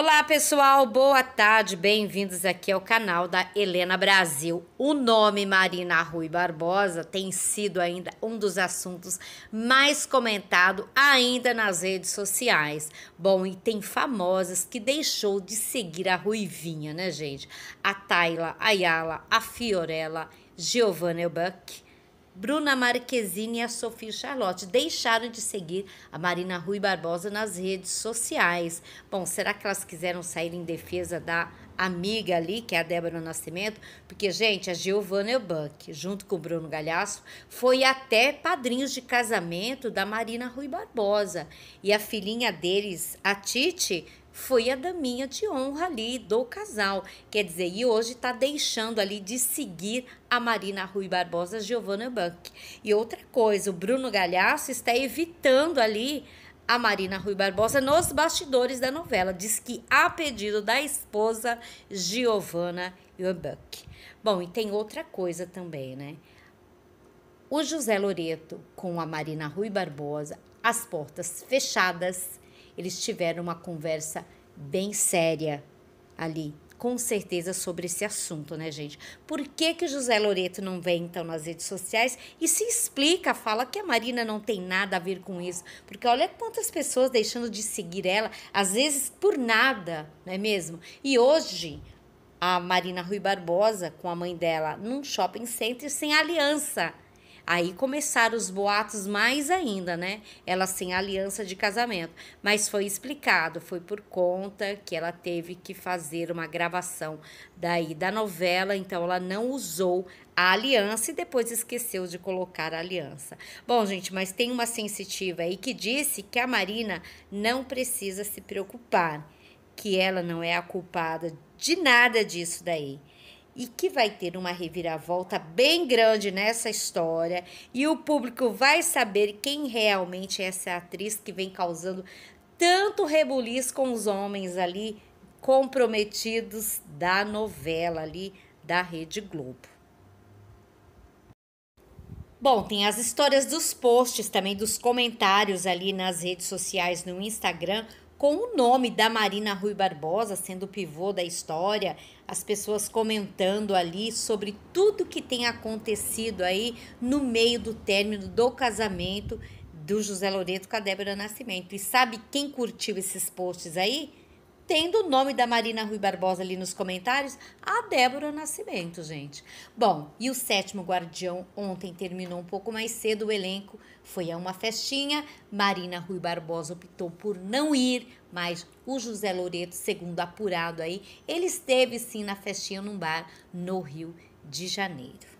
Olá, pessoal, boa tarde, bem-vindos aqui ao canal da Helena Brasil. O nome Marina Rui Barbosa tem sido ainda um dos assuntos mais comentado ainda nas redes sociais. Bom, e tem famosas que deixou de seguir a Ruivinha, né, gente? A Tayla Ayala, a Fiorella, Giovanna Buck, Bruna Marquezine e a Sofia Charlotte deixaram de seguir a Marina Rui Barbosa nas redes sociais. Bom, será que elas quiseram sair em defesa da amiga ali, que é a Débora Nascimento, porque, gente, a Giovanna Eubank, junto com o Bruno Galhaço, foi até padrinhos de casamento da Marina Rui Barbosa. E a filhinha deles, a Titi, foi a daminha de honra ali do casal. Quer dizer, e hoje está deixando ali de seguir a Marina Rui Barbosa, Giovanna Bank. E outra coisa, o Bruno Galhaço está evitando ali a Marina Rui Barbosa nos bastidores da novela. Diz que a pedido da esposa Giovanna Urbuck. Bom, e tem outra coisa também, né? O José Loreto com a Marina Rui Barbosa, as portas fechadas, eles tiveram uma conversa bem séria ali com certeza sobre esse assunto, né, gente? Por que que José Loreto não vem então nas redes sociais e se explica, fala que a Marina não tem nada a ver com isso, porque olha quantas pessoas deixando de seguir ela, às vezes por nada, não é mesmo? E hoje a Marina Rui Barbosa com a mãe dela num shopping center sem aliança Aí começaram os boatos mais ainda, né? Ela sem aliança de casamento. Mas foi explicado, foi por conta que ela teve que fazer uma gravação daí da novela, então ela não usou a aliança e depois esqueceu de colocar a aliança. Bom, gente, mas tem uma sensitiva aí que disse que a Marina não precisa se preocupar, que ela não é a culpada de nada disso daí e que vai ter uma reviravolta bem grande nessa história e o público vai saber quem realmente é essa atriz que vem causando tanto rebuliço com os homens ali comprometidos da novela ali da Rede Globo. Bom, tem as histórias dos posts também, dos comentários ali nas redes sociais, no Instagram com o nome da Marina Rui Barbosa sendo o pivô da história, as pessoas comentando ali sobre tudo que tem acontecido aí no meio do término do casamento do José Loreto com a Débora Nascimento. E sabe quem curtiu esses posts aí? tendo o nome da Marina Rui Barbosa ali nos comentários, a Débora Nascimento, gente. Bom, e o sétimo guardião ontem terminou um pouco mais cedo o elenco, foi a uma festinha. Marina Rui Barbosa optou por não ir, mas o José Loreto, segundo apurado aí, ele esteve sim na festinha num bar no Rio de Janeiro.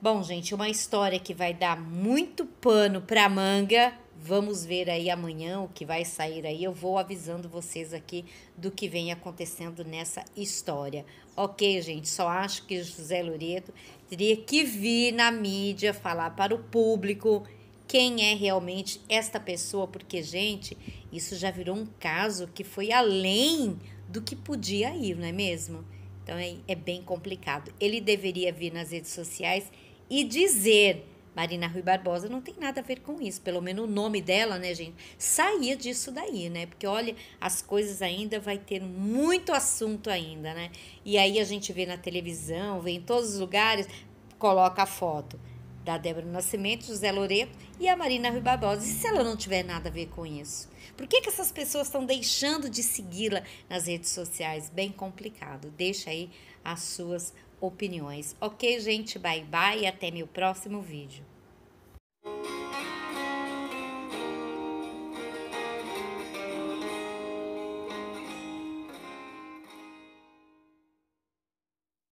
Bom, gente, uma história que vai dar muito pano para manga Vamos ver aí amanhã o que vai sair aí. Eu vou avisando vocês aqui do que vem acontecendo nessa história. Ok, gente, só acho que José Loreto teria que vir na mídia falar para o público quem é realmente esta pessoa, porque, gente, isso já virou um caso que foi além do que podia ir, não é mesmo? Então é, é bem complicado. Ele deveria vir nas redes sociais e dizer Marina Rui Barbosa não tem nada a ver com isso, pelo menos o nome dela, né, gente? Saía disso daí, né? Porque olha, as coisas ainda vai ter muito assunto ainda, né? E aí a gente vê na televisão, vê em todos os lugares, coloca a foto da Débora Nascimento, José Loreto e a Marina Rui Barbosa. E se ela não tiver nada a ver com isso? Por que, que essas pessoas estão deixando de segui-la nas redes sociais? Bem complicado. Deixa aí as suas opiniões. Ok, gente? Bye bye e até meu próximo vídeo.